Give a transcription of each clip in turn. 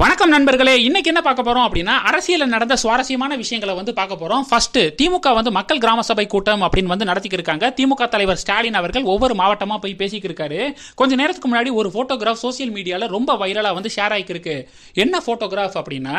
வணக்கம் நண்பர்களே இன்னைக்கு என்ன பார்க்க போறோம் அப்படின்னா அரசியலில் நடந்த சுவாரஸ்யமான விஷயங்களை வந்து பார்க்க போறோம் ஃபர்ஸ்ட் திமுக வந்து மக்கள் கிராம சபை கூட்டம் அப்படின்னு வந்து நடத்திக்கிட்டு இருக்காங்க திமுக தலைவர் ஸ்டாலின் அவர்கள் ஒவ்வொரு மாவட்டமா போய் பேசிக்கிட்டு இருக்காரு கொஞ்ச நேரத்துக்கு முன்னாடி ஒரு போட்டோகிராஃப் சோசியல் மீடியால ரொம்ப வைரலா வந்து ஷேர் ஆகிருக்கு என்ன போட்டோகிராஃப் அப்படின்னா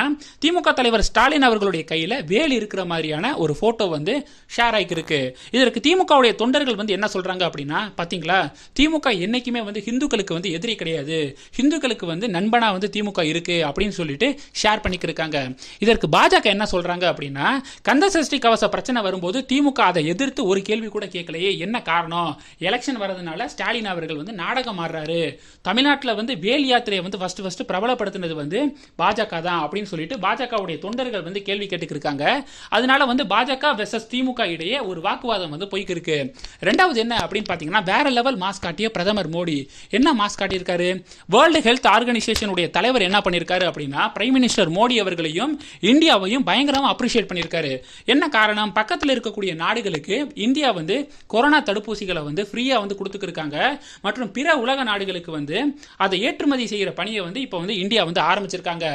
திமுக தலைவர் ஸ்டாலின் அவர்களுடைய கையில வேல் இருக்கிற மாதிரியான ஒரு போட்டோ வந்து ஷேர் ஆகிருக்கு இதற்கு திமுகவுடைய தொண்டர்கள் வந்து என்ன சொல்றாங்க அப்படின்னா பாத்தீங்களா திமுக என்னைக்குமே வந்து ஹிந்துக்களுக்கு வந்து எதிரி கிடையாது ஹிந்துக்களுக்கு வந்து நண்பனா வந்து திமுக இருக்கு அப்படின்னு சொல்லிட்டு ஷேர் பண்ணிக்கிருக்காங்க இதற்கு பாஜக என்ன சொல்கிறாங்க அப்படின்னா கந்த சஷ்டி கவச பிரச்சனை வரும்போது திமுக அதை எதிர்த்து ஒரு கேள்வி கூட கேட்கலையே என்ன காரணம் எலெக்ஷன் வரதுனால ஸ்டாலின் அவர்கள் வந்து நாடகம் ஆடுறாரு தமிழ்நாட்டில் வந்து வேல் யாத்திரையை வந்து ஃபஸ்ட்டு ஃபஸ்ட்டு பிரபலப்படுத்தினது வந்து பாஜக தான் அப்படின்னு சொல்லிட்டு பாஜகவுடைய தொண்டர்கள் வந்து கேள்வி கேட்டுக்கிருக்காங்க அதனால வந்து பாஜக வெர்சஸ் திமுக இடையே ஒரு வாக்குவாதம் வந்து போய்க்கிருக்கு ரெண்டாவது என்ன அப்படின்னு பார்த்தீங்கன்னா வேற லெவல் மாஸ் காட்டிய பிரதமர் மோடி என்ன மாஸ் காட்டியிருக்காரு வேர்ல்டு ஹெல்த் ஆர்கனைசேஷனுடைய தலைவர் என்ன பண்ணியிருக்காரு பண்ணியிருக்காரு அப்படின்னா பிரைம் மினிஸ்டர் மோடி அவர்களையும் இந்தியாவையும் பயங்கரமாக அப்ரிஷியேட் பண்ணியிருக்காரு என்ன காரணம் பக்கத்தில் இருக்கக்கூடிய நாடுகளுக்கு இந்தியா வந்து கொரோனா தடுப்பூசிகளை வந்து ஃப்ரீயாக வந்து கொடுத்துக்கிருக்காங்க மற்றும் பிற உலக நாடுகளுக்கு வந்து அதை ஏற்றுமதி செய்கிற பணியை வந்து இப்போ வந்து இந்தியா வந்து ஆரம்பிச்சிருக்காங்க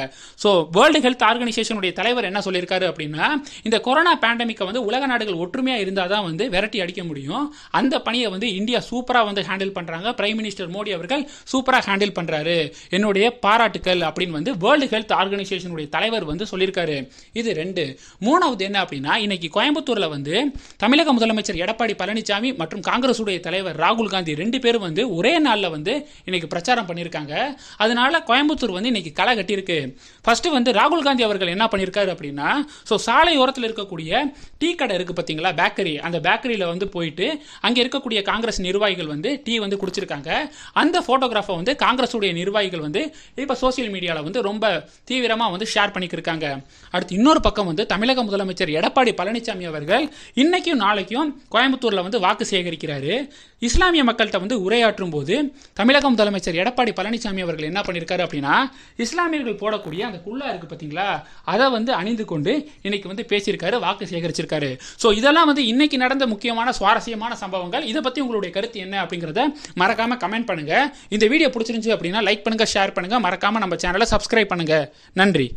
ஸோ வேர்ல்டு ஹெல்த் ஆர்கனைசேஷனுடைய தலைவர் என்ன சொல்லியிருக்காரு அப்படின்னா இந்த கொரோனா பேண்டமிக்கை வந்து உலக நாடுகள் ஒற்றுமையாக இருந்தால் தான் வந்து விரட்டி அடிக்க முடியும் அந்த பணியை வந்து இந்தியா சூப்பராக வந்து ஹேண்டில் பண்ணுறாங்க பிரைம் மினிஸ்டர் மோடி அவர்கள் சூப்பராக ஹேண்டில் பண்ணுறாரு என்னுடைய பாராட்டுக்கள் அப்படின்னு வந்து வந்து வேர்ல்டு ஹெல்த் ஆர்கனைசேஷனுடைய தலைவர் வந்து சொல்லியிருக்காரு இது ரெண்டு மூணாவது என்ன அப்படின்னா இன்னைக்கு கோயம்புத்தூர்ல வந்து தமிழக முதலமைச்சர் எடப்பாடி பழனிசாமி மற்றும் காங்கிரஸுடைய தலைவர் ராகுல் காந்தி ரெண்டு பேரும் வந்து ஒரே நாளில் வந்து இன்னைக்கு பிரச்சாரம் பண்ணியிருக்காங்க அதனால கோயம்புத்தூர் வந்து இன்னைக்கு களை கட்டியிருக்கு ஃபர்ஸ்ட் வந்து ராகுல் காந்தி அவர்கள் என்ன பண்ணியிருக்காரு அப்படின்னா ஸோ சாலையோரத்தில் இருக்கக்கூடிய டீ கடை இருக்கு பார்த்தீங்களா பேக்கரி அந்த பேக்கரியில் வந்து போயிட்டு அங்கே இருக்கக்கூடிய காங்கிரஸ் நிர்வாகிகள் வந்து டீ வந்து குடிச்சிருக்காங்க அந்த ஃபோட்டோகிராஃபை வந்து காங்கிரஸ் உடைய நிர்வாகிகள் வந்து இப்போ சோசியல் மீடியாவில் வந்து வந்து ரொம்ப தீவிரமாக வந்து ஷேர் பண்ணிக்கிருக்காங்க அடுத்து இன்னொரு பக்கம் வந்து தமிழக முதலமைச்சர் எடப்பாடி பழனிசாமி அவர்கள் இன்னைக்கும் நாளைக்கும் கோயம்புத்தூரில் வந்து வாக்கு சேகரிக்கிறாரு இஸ்லாமிய மக்கள்கிட்ட வந்து உரையாற்றும் போது தமிழக முதலமைச்சர் எடப்பாடி பழனிசாமி அவர்கள் என்ன பண்ணியிருக்காரு அப்படின்னா இஸ்லாமியர்கள் போடக்கூடிய அந்த குள்ளா இருக்கு பார்த்தீங்களா அதை வந்து அணிந்து கொண்டு இன்னைக்கு வந்து பேசியிருக்காரு வாக்கு சேகரிச்சிருக்காரு ஸோ இதெல்லாம் வந்து இன்னைக்கு நடந்த முக்கியமான சுவாரஸ்யமான சம்பவங்கள் இதை பற்றி உங்களுடைய கருத்து என்ன அப்படிங்கிறத மறக்காம கமெண்ட் பண்ணுங்க இந்த வீடியோ பிடிச்சிருந்துச்சு அப்படின்னா லைக் பண்ணுங்க ஷேர் பண்ணுங்க மறக்காம நம்ம சேனலை சப்ஸ்கிரைப் சப்ஸ்கிரைப் பண்ணுங்கள் நன்றி